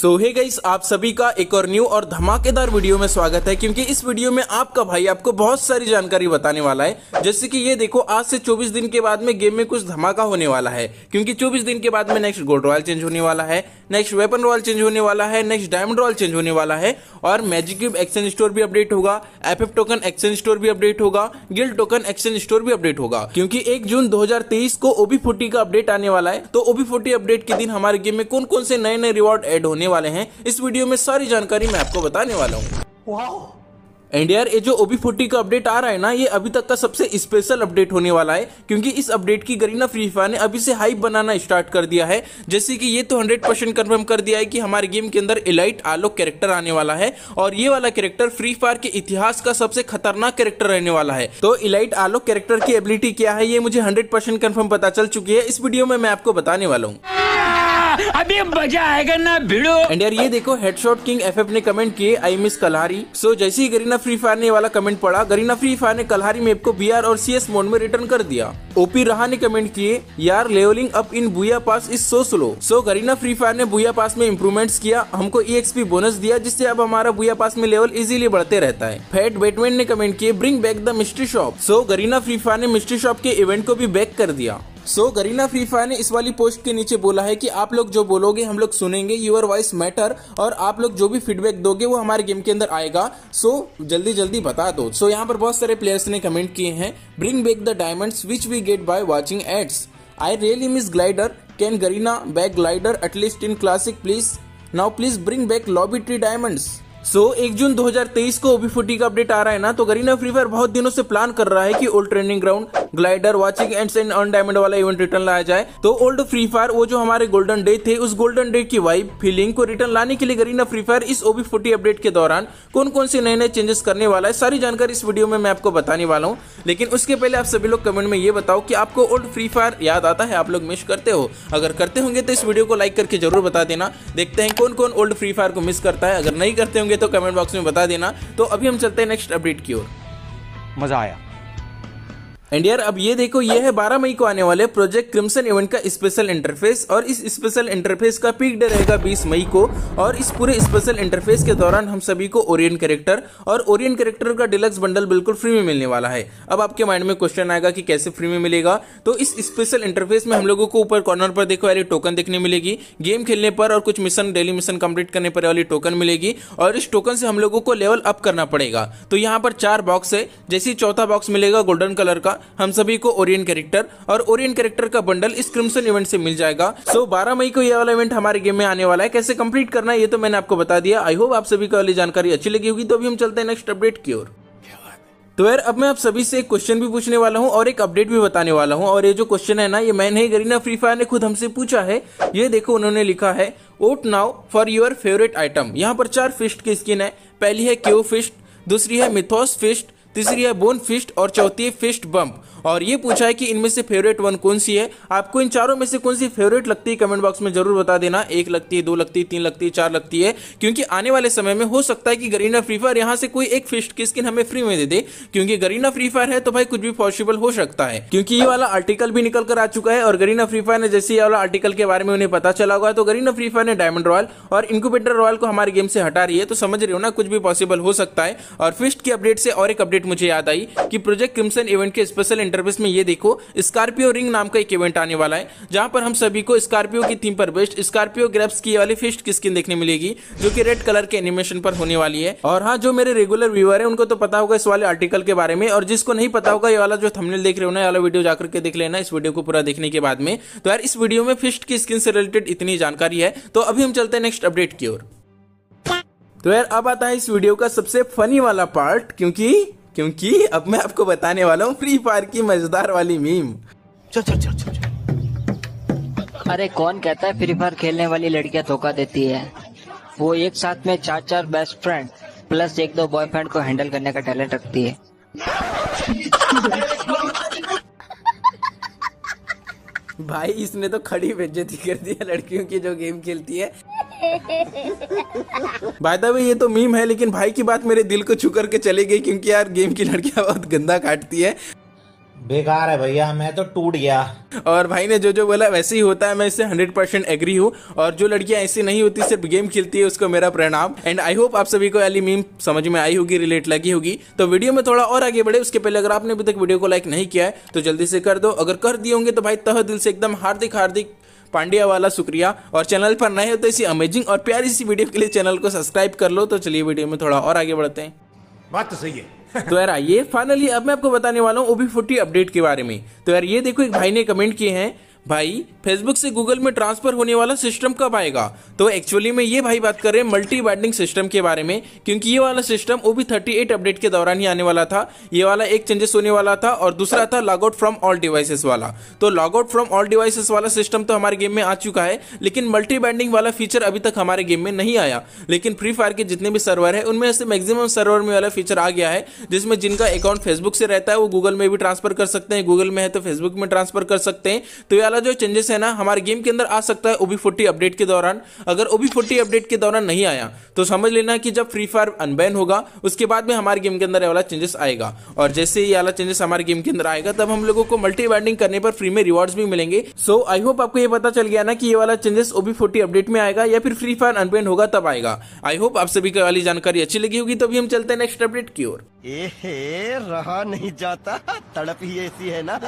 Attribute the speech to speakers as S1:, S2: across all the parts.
S1: सो hey guys आप सभी का एक और न्यू और धमाकेदार वीडियो में स्वागत है क्योंकि इस वीडियो में आपका भाई आपको बहुत सारी जानकारी बताने वाला है जैसे कि ये देखो आज से 24 दिन के बाद में गेम में कुछ धमाका होने वाला है क्योंकि 24 दिन के बाद में नेक्स्ट गोल्ड रॉयल चेंज होने वाला है नेक्स्ट वेपन रॉयल चेंज होने वाला है नेक्स्ट डायमंड रॉयल चेंज होने वाला है और मैजिक क्यूब एक्सचेंज स्टोर भी अपडेट होगा एफ टोकन एक्सचेंज स्टोर भी अपडेट होगा गिल्ड टोकन एक्सचेंज स्टोर भी अपडेट होगा क्योंकि एक जून 2023 को ओबी फोर्टी का अपडेट आने वाला है तो ओबी फोर्टी अपडेट के दिन हमारे गेम में कौन कौन से नए नए रिवॉर्ड एड होने वाले हैं इस वीडियो में सारी जानकारी मैं आपको बताने वाला हूँ एंड यार ये जो ओबी फोर्टी का अपडेट आ रहा है ना ये अभी तक का सबसे स्पेशल अपडेट होने वाला है क्योंकि इस अपडेट की गरीना फ्री फायर ने अभी से हाइप बनाना स्टार्ट कर दिया है जैसे कि ये तो 100 परसेंट कन्फर्म कर दिया है कि हमारे गेम के अंदर एलाइट आलोक कैरेक्टर आने वाला है और ये वाला कैरेक्टर फ्री फायर के इतिहास का सबसे खतरनाक कैरेक्टर रहने वाला है तो इलाइट आलोक कैरेक्टर की एबिलिटी क्या है ये मुझे हंड्रेड परसेंट कन्फर्म पता चल चुकी है इस वीडियो में मैं आपको बताने वाला हूँ अभी मजा आएगा ना भिड़ो एंड यार ये देखो हेडशॉट किंग एफएफ ने कमेंट किए आई मिस कलहारी सो जैसे ही गरीना फ्री फायर ने वाला कमेंट पड़ा गरीना फ्री फायर ने कलहारी मैप को बीआर और सीएस मोड में रिटर्न कर दिया ओपी रहा ने कमेंट किए यार leveling up in Booyah pass is so slow so Garena Free Fire ने बुया पास में इम्प्रूवमेंट किया हमको ई e बोनस दिया जिससे अब हमारा बुया पास में लेवल इजिली बढ़ते रहता है फैट बैटमैन ने कमेंट किए bring back the mystery shop so Garena Free Fire ने मिस्ट्री शॉप के इवेंट को भी बैक कर दिया सो गरीना फ्री फायर ने इस वाली पोस्ट के नीचे बोला है कि आप लोग जो बोलोगे हम लोग सुनेंगे यूर वॉइस मैटर और आप लोग जो भी फीडबैक दोगे वो हमारे गेम के अंदर आएगा सो जल्दी जल्दी बता दो सो यहाँ पर बहुत सारे प्लेयर्स ने कमेंट किए हैं bring back the diamonds which we get by watching ads I really miss glider can Garena back glider at least in classic please now please bring back lobby tree diamond so so, एक जून 2023 को ओबी फुटी का update आ रहा है ना तो Garena Free fire बहुत दिनों से प्लान कर रहा है कि old training ground glider watching and and on diamond वाला इवेंट रिटर्न लाया जाए तो ओल्ड फ्री फायर वो जो हमारे गोल्डन डे थे उस गोल्डन डे की वाइब फीलिंग को रिटर्न लाने के लिए गरीना फ्री फायर इस ओबी फोर्टी अपडेट के दौरान कौन कौन से नए नए चेंजेस करने वाला है सारी जानकारी इस वीडियो में मैं आपको बताने वाला हूँ लेकिन उसके पहले आप सभी लोग कमेंट में ये बताओ कि आपको ओल्ड फ्री फायर याद आता है आप लोग मिस करते हो अगर करते होंगे तो इस वीडियो को लाइक करके जरूर बता देना देखते हैं कौन कौन ओल्ड फ्री फायर को मिस करता है अगर नहीं करते होंगे तो कमेंट बॉक्स में बता देना तो अभी हम चलते हैं नेक्स्ट अपडेट की ओर मजा आया एंड यार अब ये देखो ये है 12 मई को आने वाले प्रोजेक्ट क्रिमसन इवेंट का स्पेशल इंटरफेस और इस स्पेशल इंटरफेस का पीक डे रहेगा 20 मई को और इस पूरे स्पेशल इंटरफेस के दौरान हम सभी को ओरियन करेक्टर और ओरियन कैरेक्टर का डिलक्स बंडल बिल्कुल फ्री में मिलने वाला है अब आपके माइंड में क्वेश्चन आएगा कि कैसे फ्री में मिलेगा तो इस स्पेशल इंटरफेस में हम लोगों को ऊपर कॉर्नर पर देखो वाली टोकन देखने मिलेगी गेम खेलने पर और कुछ मिशन डेली मिशन कंप्लीट करने पर वाली टोकन मिलेगी और इस टोकन से हम लोगों को लेवल अप करना पड़ेगा तो यहाँ पर चार बॉक्स है जैसे चौथा बॉक्स मिलेगा गोल्डन कलर का हम सभी को ओरियन कैरेक्टर और ओरियन कैरेक्टर का बंडल इस क्रिमसन इवेंट से मिल जाएगा सो बारह मई को यह वाला इवेंट हमारे गेम में आने वाला है कैसे कम्प्लीट करना है ये तो मैंने आपको बता दिया आई होप आप सभी को वाली जानकारी अच्छी लगी होगी तो अभी हम चलते हैं नेक्स्ट अपडेट की ओर तो यार अब मैं आप सभी से एक क्वेश्चन भी पूछने वाला हूँ और एक अपडेट भी बताने वाला हूँ और ये जो क्वेश्चन है ना ये मैन है गरीना फ्री फायर ने खुद हमसे पूछा है ये देखो उन्होंने लिखा है vote now for your favourite item यहाँ पर चार फिस्ट की स्किन है पहली है क्यू फिस्ट दूसरी है मिथोस फिस्ट तीसरी है बोन फिस्ट और चौथी है फिस्ट बम्प और ये पूछा है कि इनमें से फेवरेट वन कौन सी है आपको इन चारों में से कौन सी फेवरेट लगती है कमेंट बॉक्स में जरूर बता देना एक लगती है दो लगती है तीन लगती है चार लगती है क्योंकि आने वाले समय में हो सकता है कि गरीना फ्री फायर यहाँ से कोई एक फिस्ट की स्किन हमें फ्री में दे दे क्योंकि गरीना फ्री फायर है तो भाई कुछ भी पॉसिबल हो सकता है क्योंकि ये वाला आर्टिकल भी निकल कर आ चुका है और गरीना फ्री फायर ने जैसे ये वाला आर्टिकल के बारे में उन्हें पता चला हुआ तो गरीना फ्री फायर ने डायमंड रॉयल और इंक्यूबेटर रॉयल को हमारे गेम से हटा रही है तो समझ रहे हो ना कुछ भी पॉसिबल हो सकता है और फिस्ट की अपडेट से और एक अपडेट मुझे याद आई कि प्रोजेक्ट क्रिमसन इवेंट के स्पेशल इंटरफेस में ये देखो स्कॉर्पियो रिंग नाम का एक इवेंट आने वाला है जहां पर हम सभी को स्कॉर्पियो की थीम पर बेस्ट स्कॉर्पियो ग्रेप्स की वाली फिस्ट की स्किन देखने मिलेगी जो कि रेड कलर के एनिमेशन पर होने वाली है और हाँ जो मेरे रेगुलर व्यूअर है उनको तो पता होगा इस वाले आर्टिकल के बारे में और जिसको नहीं पता होगा ये वाला जो थमनेल देख रहे हो ना वाला वीडियो जाकर के देख लेना इस वीडियो को पूरा देखने के बाद में तो यार इस वीडियो में फिस्ट की स्किन से रिलेटेड इतनी जानकारी है तो अभी हम चलते हैं नेक्स्ट अपडेट की ओर तो यार अब आता है इस वीडियो का सबसे फनी वाला पार्ट क्योंकि क्योंकि अब मैं आपको बताने वाला हूँ फ्री फायर की मजेदार वाली मीम चल चल चल चल अरे कौन कहता है फ्री फायर खेलने वाली लड़कियाँ धोखा देती है वो एक साथ में चार चार बेस्ट फ्रेंड प्लस एक दो बॉयफ्रेंड को हैंडल करने का टैलेंट रखती है भाई इसने तो खड़ी बेज्जती कर दी है लड़कियों की जो गेम खेलती है बाय भाई ये तो मीम है लेकिन भाई की बात मेरे दिल को छू करके चले गई क्योंकि यार गेम की लड़कियां बहुत गंदा काटती है बेकार है भैया मैं तो टूट गया और भाई ने जो जो बोला वैसे ही होता है मैं इससे 100 परसेंट एग्री हूँ और जो लड़कियां ऐसी नहीं होती सिर्फ गेम खेलती है उसको मेरा प्रणाम एंड आई होप आप सभी को अली मीम समझ में आई होगी रिलेट लगी होगी तो वीडियो में थोड़ा और आगे बढ़े उसके पहले अगर आपने अभी तक वीडियो को लाइक नहीं किया है तो जल्दी से कर दो अगर कर दिए होंगे तो भाई तह दिल से एकदम हार्दिक हार्दिक पांड्या वाला शुक्रिया और चैनल पर नए हो तो इसी अमेजिंग और प्यारी सी वीडियो के लिए चैनल को सब्सक्राइब कर लो तो चलिए वीडियो में थोड़ा और आगे बढ़ते हैं बात तो सही है तो यार आइए फाइनली अब मैं आपको बताने वाला हूँ ओबी फोर्टी अपडेट के बारे में तो यार ये देखो एक भाई ने कमेंट किए हैं भाई फेसबुक से गूगल में ट्रांसफर होने वाला सिस्टम कब आएगा तो एक्चुअली में ये भाई बात कर रहे हैं मल्टी बाइंडिंग सिस्टम के बारे में क्योंकि ये वाला सिस्टम वो भी थर्टी एट अपडेट के दौरान ही आने वाला था ये वाला एक चेंजेस होने वाला था और दूसरा था log out from all devices वाला तो log out from all devices वाला सिस्टम तो हमारे गेम में आ चुका है लेकिन मल्टी बाइंडिंग वाला फीचर अभी तक हमारे गेम में नहीं आया लेकिन फ्री फायर के जितने भी सर्वर है उनमें से मैक्सिमम सर्वर में वाला फीचर आ गया है जिसमें जिनका अकाउंट फेसबुक से रहता है वो गूगल में भी ट्रांसफर कर सकते हैं गूगल में है तो फेसबुक में ट्रांसफर कर सकते हैं तो ये वाला सारा जो चेंजेस है ना हमारे गेम के अंदर आ सकता है ओबी फोर्टी अपडेट के दौरान अगर ओबी फोर्टी अपडेट के दौरान नहीं आया तो समझ लेना कि जब फ्री फायर अनबैन होगा उसके बाद में हमारे गेम के अंदर वाला चेंजेस आएगा और जैसे ये वाला चेंजेस हमारे गेम के अंदर आएगा तब हम लोगों को मल्टी बाइंडिंग करने पर फ्री में रिवॉर्ड्स भी मिलेंगे सो आई होप आपको ये पता चल गया ना कि ये वाला चेंजेस ओबी फोर्टी अपडेट में आएगा या फिर फ्री फायर अनबैन होगा तब आएगा आई होप आप सभी वाली जानकारी अच्छी लगी होगी तभी हम चलते हैं नेक्स्ट अपडेट की ओर रहा नहीं जाता तड़प ही ऐसी है ना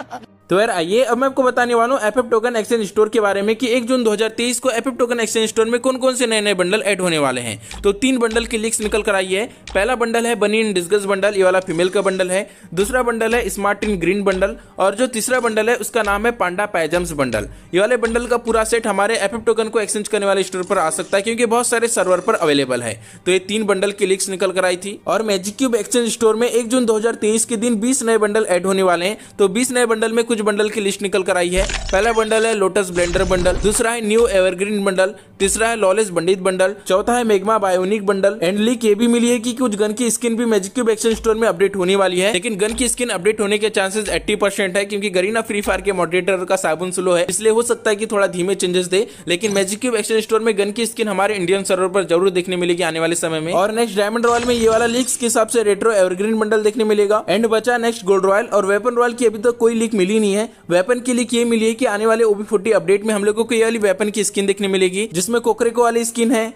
S1: तो यार आइए अब मैं आपको बताने वाला हूँ एपेप टोकन एक्सचेंज स्टोर के बारे में कि एक जून 2023 को एपेप टोकन एक्सचेंज स्टोर में कौन कौन से नए नए बंडल ऐड होने वाले हैं तो तीन बंडल की लिक्स निकल कर आई है पहला बंडल है बनी इन डिस्कस बंडल ये वाला फीमेल का बंडल है दूसरा बंडल है स्मार्ट इन ग्रीन बंडल और जो तीसरा बंडल है उसका नाम है पांडा पैजम्स बंडल ये वाले बंडल का पूरा सेट हमारे एपेप टोकन को एक्सचेंज करने वाले स्टोर पर आ सकता है क्योंकि बहुत सारे सर्वर पर अवेलेबल है तो ये तीन बंडल की लिक्स निकल कर आई थी और मैजिक क्यूब एक्सचेंज स्टोर में एक जून दो के दिन बीस नए बंडल एड होने वाले हैं तो बीस नए बंडल में कुछ कुछ बंडल की लिस्ट निकल कर आई है पहला बंडल है लोटस ब्लेंडर बंडल दूसरा है न्यू एवरग्रीन बंडल तीसरा है लॉलेस बंडित बंडल चौथा है magma bionic bundle and leak ये भी मिली है कि कुछ गन की स्किन भी मैजिक क्यूब एक्शन स्टोर में अपडेट होने वाली है लेकिन गन की स्किन अपडेट होने के चांसेस एट्टी परसेंट है क्योंकि गरीना फ्री फायर के मॉडरेटर का साबुन स्लो है इसलिए हो सकता है कि थोड़ा धीमे चेंजेस दे लेकिन मैजिक क्यूब एक्शन स्टोर में गन की स्किन हमारे इंडियन सर्वर पर जरूर देखने मिलेगी आने वाले समय में और नेक्स्ट डायमंड रॉयल में ये वाला लीक्स के हिसाब से रेट्रो एवरग्रीन बंडल देखने मिलेगा एंड बचा नेक्स्ट गोल्ड रॉयल और वेपन रॉयल की अभी तक कोई लीक मिली नहीं नहीं है वेपन के लिए ये मिली है कि आने वाले ओबी फोर्टी अपडेट में हम लोगों को ये वाली वेपन की स्किन देखने मिलेगी जिसमें कोकरेको वाली स्किन है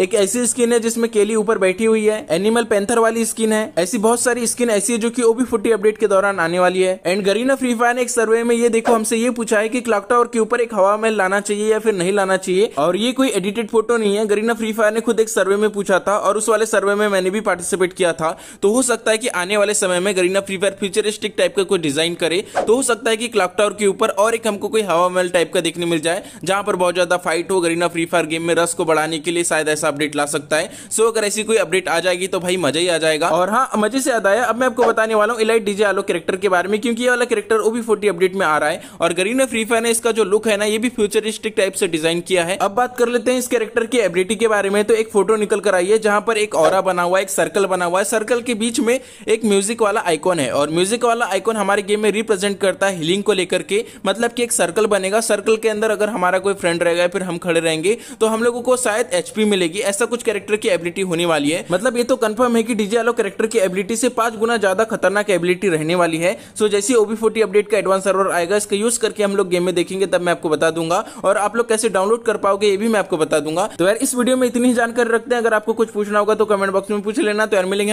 S1: एक ऐसी स्किन है जिसमें केली ऊपर बैठी हुई है एनिमल पेंथर वाली स्किन है ऐसी बहुत सारी स्किन ऐसी है जो की ओबी फुटी अपडेट के दौरान आने वाली है एंड गरीना फ्री फायर ने एक सर्वे में ये देखो हमसे ये पूछा है की क्लॉक टावर के ऊपर एक हवा महल लाना चाहिए या फिर नहीं लाना चाहिए और ये कोई एडिटेड फोटो नहीं है गरीना फ्री फायर ने खुद एक सर्वे में पूछा था और उस वाले सर्वे में मैंने भी पार्टिसिपेट किया था तो हो सकता है की आने वाले समय में Garena Free Fire futuristic type का कोई डिजाइन करे तो हो सकता है की क्लॉक टावर के ऊपर और एक हमको कोई हवा महल टाइप का देखने मिल जाए जहां पर बहुत ज्यादा फाइट हो गरीना फ्री फायर गेम में रस को बढ़ाने के लिए शायद ऐसा सा अपडेट ला सकता है सो अगर ऐसी कोई अपडेट आ जाएगी तो भाई मजा ही आ जाएगा और हाँ मजे से याद आया अब मैं आपको बताने वाला हूँ इलाइट डीजे आलो करेक्टर के बारे में क्योंकि ये वाला करेक्टर ओबी फोर्टी अपडेट में आ रहा है और गरीना फ्री फायर ने इसका जो लुक है ना ये भी फ्यूचरिस्टिक टाइप से डिजाइन किया है अब बात कर लेते हैं इस करेक्टर की एबिलिटी के बारे में तो एक फोटो निकल कर आई है जहां पर एक और बना हुआ है एक सर्कल बना हुआ है सर्कल के बीच में एक म्यूजिक वाला आइकॉन है और म्यूजिक वाला आइकॉन हमारे गेम में रिप्रेजेंट करता है हीलिंग को लेकर के मतलब कि एक सर्कल बनेगा सर्कल के अंदर अगर हमारा कोई फ्रेंड रहेगा फिर हम खड़े रहेंगे तो हम लोगों को शायद एचपी मिलेगी जाएगी ऐसा कुछ कैरेक्टर की एबिलिटी होने वाली है मतलब ये तो कंफर्म है कि डीजे आलो कैरेक्टर की एबिलिटी से पांच गुना ज्यादा खतरनाक एबिलिटी रहने वाली है सो जैसे ओबी फोर्टी अपडेट का एडवांस सर्वर आएगा इसका यूज करके हम लोग गेम में देखेंगे तब मैं आपको बता दूंगा और आप लोग कैसे डाउनलोड कर पाओगे ये भी मैं आपको बता दूंगा तो यार इस वीडियो में इतनी जानकारी रखते हैं अगर आपको कुछ पूछना होगा तो कमेंट बॉक्स में पूछ लेना तो यार मिलेंगे